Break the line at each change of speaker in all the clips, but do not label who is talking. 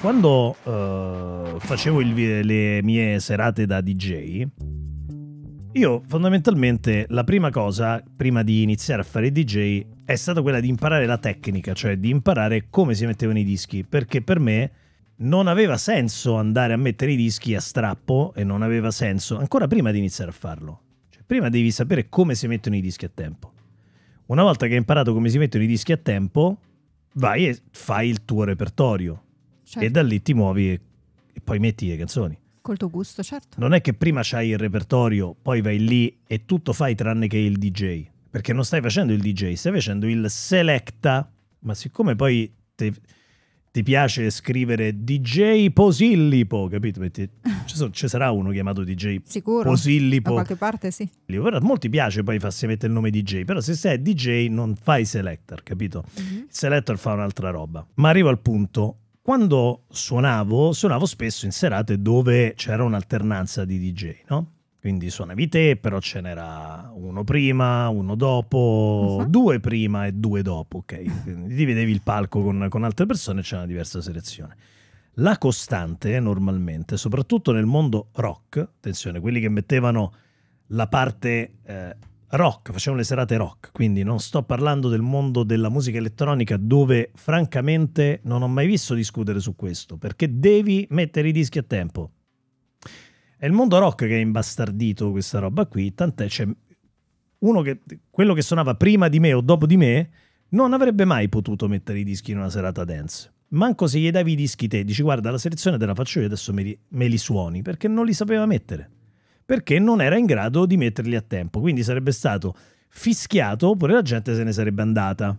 quando uh, facevo il, le mie serate da DJ, io fondamentalmente la prima cosa, prima di iniziare a fare DJ, è stata quella di imparare la tecnica, cioè di imparare come si mettevano i dischi, perché per me non aveva senso andare a mettere i dischi a strappo e non aveva senso ancora prima di iniziare a farlo. Cioè, prima devi sapere come si mettono i dischi a tempo. Una volta che hai imparato come si mettono i dischi a tempo, vai e fai il tuo repertorio certo. e da lì ti muovi e, e poi metti le canzoni. Col tuo gusto, certo. Non è che prima c'hai il repertorio, poi vai lì e tutto fai tranne che il DJ. Perché non stai facendo il DJ, stai facendo il selecta. Ma siccome poi te, ti piace scrivere DJ Posillipo, capito? ci sarà uno chiamato DJ Sicuro, Posillipo. Da qualche parte sì. Però a molti piace poi farsi mettere il nome DJ, però se sei DJ non fai selector, capito? Mm -hmm. Il selector fa un'altra roba. Ma arrivo al punto, quando suonavo, suonavo spesso in serate dove c'era un'alternanza di DJ, no? Quindi suonavi te, però ce n'era uno prima, uno dopo, uh mhm. -huh. due prima e due dopo, ok? Quindi dividevi il palco con, con altre persone e c'era una diversa selezione. La costante normalmente, soprattutto nel mondo rock, attenzione, quelli che mettevano la parte eh, rock, facevano le serate rock, quindi non sto parlando del mondo della musica elettronica dove francamente non ho mai visto discutere su questo, perché devi mettere i dischi a tempo. È il mondo rock che è imbastardito questa roba qui, tant'è c'è uno che quello che suonava prima di me o dopo di me non avrebbe mai potuto mettere i dischi in una serata dance. Manco se gli davi i dischi te, dici guarda la selezione te la faccio io adesso me li, me li suoni, perché non li sapeva mettere perché non era in grado di metterli a tempo, quindi sarebbe stato fischiato oppure la gente se ne sarebbe andata.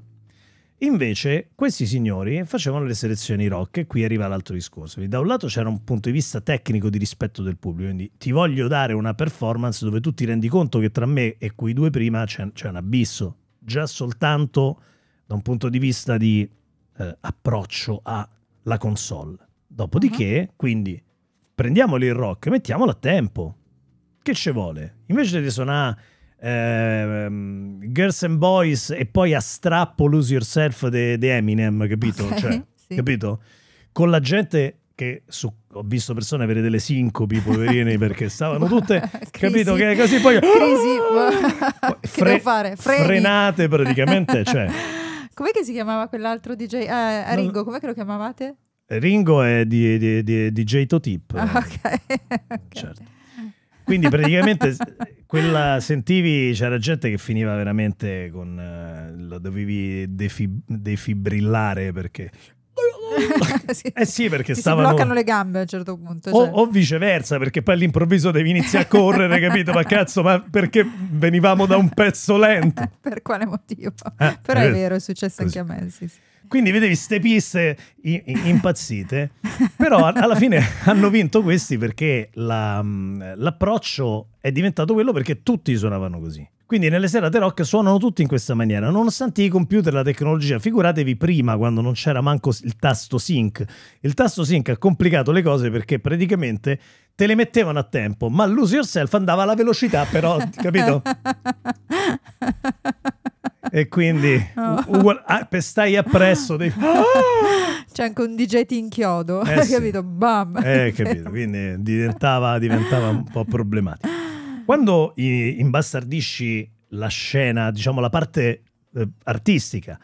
Invece questi signori facevano le selezioni rock e qui arriva l'altro discorso. Quindi, da un lato c'era un punto di vista tecnico di rispetto del pubblico, quindi ti voglio dare una performance dove tu ti rendi conto che tra me e quei due prima c'è, c'è un abisso, già soltanto da un punto di vista di eh, approccio alla console. Dopodiché, mhm. quindi, prendiamoli il rock e mettiamolo a tempo che ci vuole? Invece di suonare ehm, Girls and Boys e poi a strappo Lose Yourself di Eminem, capito? Okay, cioè, sì. Capito? Con la gente che su, ho visto persone avere delle sincopi, poverini, perché stavano tutte, capito? Che è così poi... Crisi, ah! fre fare? Freni. Frenate praticamente, cioè... Com'è che si chiamava quell'altro DJ? Eh, Ringo, no. com'è che lo chiamavate? Ringo è di, di, di, di DJ Totip. Ah, ok. Certo. Quindi praticamente quella sentivi c'era gente che finiva veramente con eh, lo dovevi defib defibrillare perché sì. Eh sì, perché stavano... Si bloccano le gambe a un certo punto. O, cioè. o viceversa, perché poi all'improvviso devi iniziare a correre, capito? Ma cazzo, ma perché venivamo da un pezzo lento? per quale motivo? Eh, Però è eh, vero, è successo così. anche a me, sì, sì. Quindi vedevi ste piste impazzite, però alla fine hanno vinto questi perché mm, l'approccio è diventato quello perché tutti suonavano così. Quindi nelle serate rock suonano tutti in questa maniera, nonostante i computer, la tecnologia, figuratevi prima quando non c'era manco il tasto sync. Il tasto sync ha complicato le cose perché praticamente te le mettevano a tempo, ma Lose Yourself andava alla velocità però, capito? e quindi oh. uguale, ah, stai appresso dei... c'è anche un DJ in chiodo eh, sì. capito bam eh, capito quindi diventava, diventava un po' problematico quando imbastardisci la scena diciamo la parte eh, artistica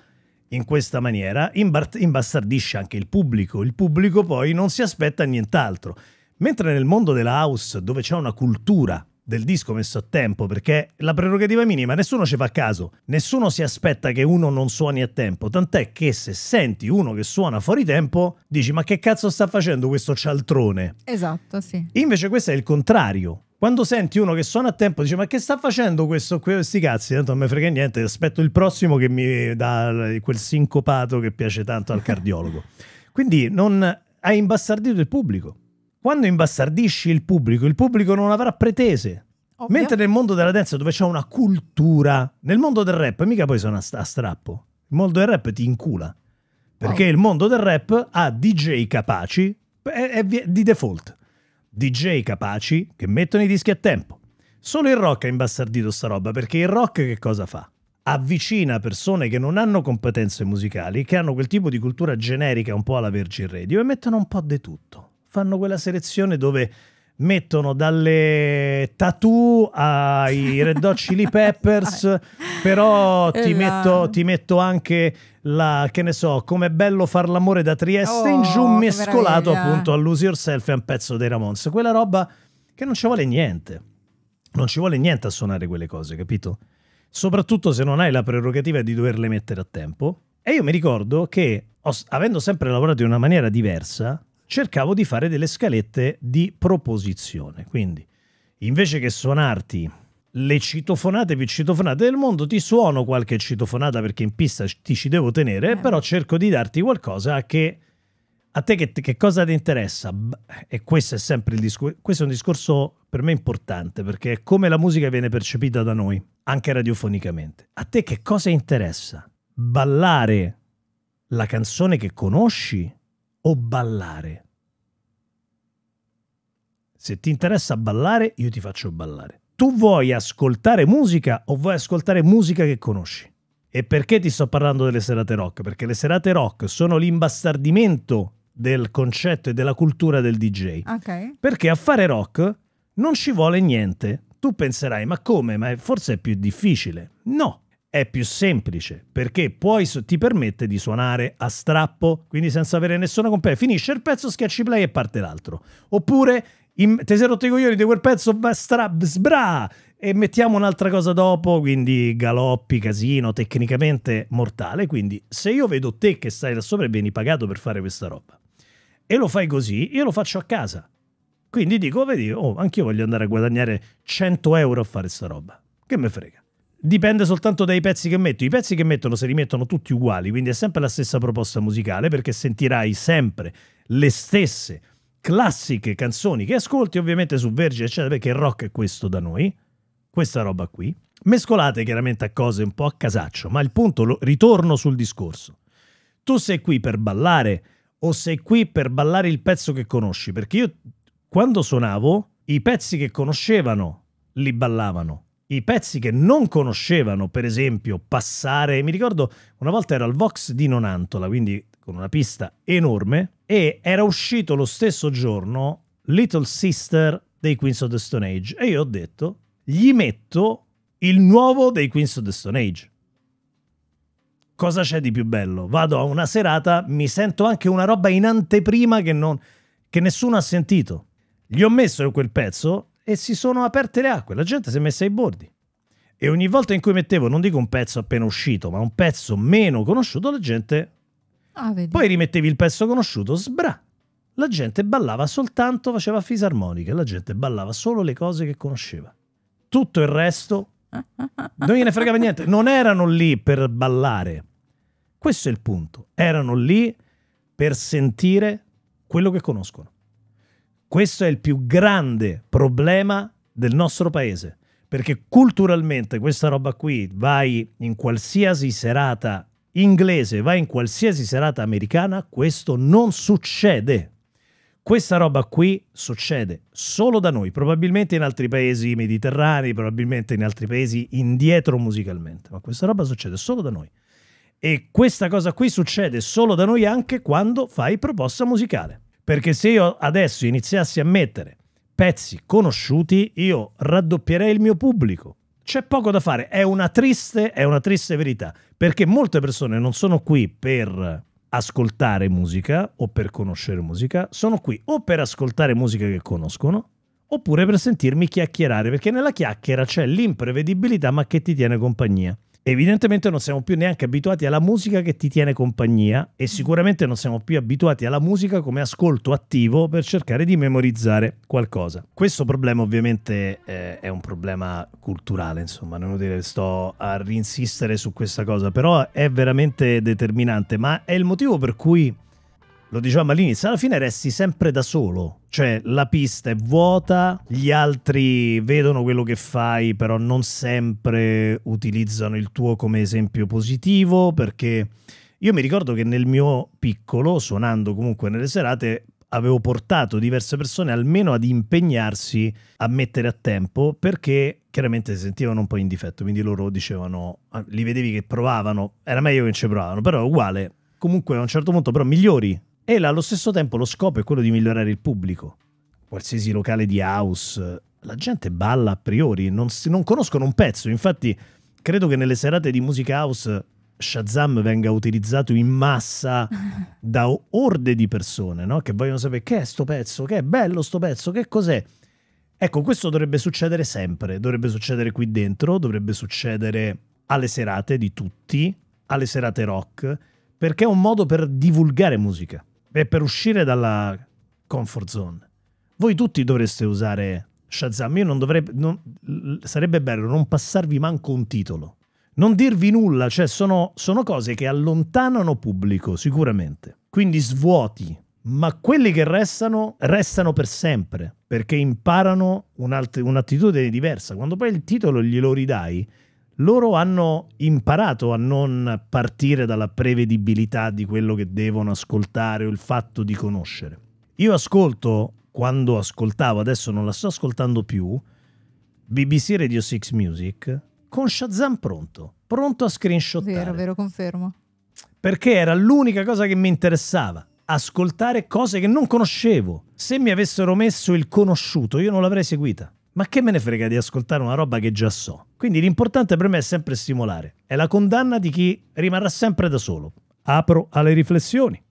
in questa maniera imbastardisce anche il pubblico il pubblico poi non si aspetta nient'altro mentre nel mondo della house dove c'è una cultura del disco messo a tempo, perché la prerogativa minima nessuno ci fa caso, nessuno si aspetta che uno non suoni a tempo, tant'è che se senti uno che suona fuori tempo, dici ma che cazzo sta facendo questo cialtrone? Esatto, sì. Invece questo è il contrario. Quando senti uno che suona a tempo, dici ma che sta facendo questo, questi cazzi? Tanto non mi frega niente, aspetto il prossimo che mi dà quel sincopato che piace tanto al cardiologo. Quindi non hai imbastardito il pubblico quando imbastardisci il pubblico, il pubblico non avrà pretese. Ovvio. Mentre nel mondo della danza dove c'è una cultura, nel mondo del rap mica poi sono a, a strappo. Il mondo del rap ti incula. Perché wow. Oh. il mondo del rap ha DJ capaci, è, è di default. DJ capaci che mettono i dischi a tempo. Solo il rock ha imbastardito sta roba, perché il rock che cosa fa? avvicina persone che non hanno competenze musicali, che hanno quel tipo di cultura generica un po' alla Virgin Radio e mettono un po' di tutto fanno quella selezione dove mettono dalle tattoo ai Red Hot Chili Peppers però ti metto, ti metto, anche la che ne so com'è bello far l'amore da Trieste oh, in giù mescolato meraviglia. appunto a Lose Yourself e a un pezzo dei Ramones quella roba che non ci vuole niente non ci vuole niente a suonare quelle cose capito? soprattutto se non hai la prerogativa di doverle mettere a tempo e io mi ricordo che ho, avendo sempre lavorato in una maniera diversa cercavo di fare delle scalette di proposizione. Quindi, invece che suonarti le citofonate più citofonate del mondo, ti suono qualche citofonata perché in pista ti ci devo tenere, eh. però cerco di darti qualcosa che a te che, che cosa ti interessa? E questo è sempre il discorso, questo è un discorso per me importante perché è come la musica viene percepita da noi, anche radiofonicamente. A te che cosa interessa? Ballare la canzone che conosci o ballare? Se ti interessa ballare, io ti faccio ballare. Tu vuoi ascoltare musica o vuoi ascoltare musica che conosci? E perché ti sto parlando delle serate rock? Perché le serate rock sono l'imbastardimento del concetto e della cultura del DJ. Okay. Perché a fare rock non ci vuole niente. Tu penserai, ma come? Ma forse è più difficile. No, è più semplice perché puoi, ti permette di suonare a strappo, quindi senza avere nessuna compagnia. Finisce il pezzo, schiacci play e parte l'altro. Oppure in, te sei rotto i coglioni di quel pezzo, stra, sbra, e mettiamo un'altra cosa dopo, quindi galoppi, casino, tecnicamente mortale. Quindi se io vedo te che stai là sopra e vieni pagato per fare questa roba e lo fai così, io lo faccio a casa. Quindi dico, vedi, oh, anch'io voglio andare a guadagnare 100 euro a fare sta roba. Che me frega dipende soltanto dai pezzi che metto. I pezzi che mettono se li rimettono tutti uguali, quindi è sempre la stessa proposta musicale perché sentirai sempre le stesse classiche canzoni che ascolti, ovviamente su Verge, eccetera, perché il rock è questo da noi, questa roba qui, mescolate chiaramente a cose un po' a casaccio, ma il punto, lo, ritorno sul discorso. Tu sei qui per ballare o sei qui per ballare il pezzo che conosci, perché io quando suonavo i pezzi che conoscevano li ballavano i pezzi che non conoscevano, per esempio passare, mi ricordo una volta era il Vox di Nonantola, quindi con una pista enorme, e era uscito lo stesso giorno Little Sister dei Queens of the Stone Age e io ho detto gli metto il nuovo dei Queens of the Stone Age. Cosa c'è di più bello? Vado a una serata, mi sento anche una roba in anteprima che, non, che nessuno ha sentito. Gli ho messo quel pezzo e si sono aperte le acque, la gente si è messa ai bordi. E ogni volta in cui mettevo, non dico un pezzo appena uscito, ma un pezzo meno conosciuto, la gente... Ah, Poi rimettevi il pezzo conosciuto, sbra. La gente ballava soltanto, faceva fisarmonica, la gente ballava solo le cose che conosceva. Tutto il resto non gliene fregava niente, non erano lì per ballare. Questo è il punto. Erano lì per sentire quello che conoscono. Questo è il più grande problema del nostro paese, perché culturalmente questa roba qui vai in qualsiasi serata inglese, vai in qualsiasi serata americana, questo non succede. Questa roba qui succede solo da noi, probabilmente in altri paesi mediterranei, probabilmente in altri paesi indietro musicalmente, ma questa roba succede solo da noi. E questa cosa qui succede solo da noi anche quando fai proposta musicale. Perché se io adesso iniziassi a mettere pezzi conosciuti, io raddoppierei il mio pubblico. C'è poco da fare, è una triste, è una triste verità, perché molte persone non sono qui per ascoltare musica o per conoscere musica, sono qui o per ascoltare musica che conoscono oppure per sentirmi chiacchierare, perché nella chiacchiera c'è l'imprevedibilità ma che ti tiene compagnia. Evidentemente non siamo più neanche abituati alla musica che ti tiene compagnia e mm. sicuramente non siamo più abituati alla musica come ascolto attivo per cercare di memorizzare qualcosa. Questo problema ovviamente eh, è un problema culturale, insomma, non dire inutile sto a rinsistere su questa cosa, però è veramente determinante, ma è il motivo per cui lo dicevamo all'inizio, alla fine resti sempre da solo. Cioè, la pista è vuota, gli altri vedono quello che fai, però non sempre utilizzano il tuo come esempio positivo, perché io mi ricordo che nel mio piccolo, suonando comunque nelle serate, avevo portato diverse persone almeno ad impegnarsi a mettere a tempo perché chiaramente si sentivano un po' in difetto, quindi loro dicevano, ah, li vedevi che provavano, era meglio che non ci provavano, però è uguale, comunque a un certo punto però migliori e allo stesso tempo lo scopo è quello di migliorare il pubblico. Qualsiasi locale di house, la gente balla a priori, non, non conoscono un pezzo. Infatti, credo che nelle serate di musica house Shazam venga utilizzato in massa da orde di persone, no? Che vogliono sapere che è sto pezzo, che è bello sto pezzo, che cos'è. Ecco, questo dovrebbe succedere sempre, dovrebbe succedere qui dentro, dovrebbe succedere alle serate di tutti, alle serate rock, perché è un modo per divulgare musica. Beh, per uscire dalla comfort zone, voi tutti dovreste usare Shazam. Io non dovrei. Non, sarebbe bello non passarvi manco un titolo. Non dirvi nulla, cioè sono, sono cose che allontanano pubblico, sicuramente. Quindi svuoti, ma quelli che restano, restano per sempre, perché imparano un'attitudine diversa. Quando poi il titolo glielo ridai, loro hanno imparato a non partire dalla prevedibilità di quello che devono ascoltare o il fatto di conoscere. Io ascolto, quando ascoltavo, adesso non la sto ascoltando più, BBC Radio 6 Music con Shazam pronto, pronto a screenshottare. Vero, vero, confermo. Perché era l'unica cosa che mi interessava, ascoltare cose che non conoscevo. Se mi avessero messo il conosciuto, io non l'avrei seguita ma che me ne frega di ascoltare una roba che già so. Quindi l'importante per me è sempre stimolare. È la condanna di chi rimarrà sempre da solo. Apro alle riflessioni.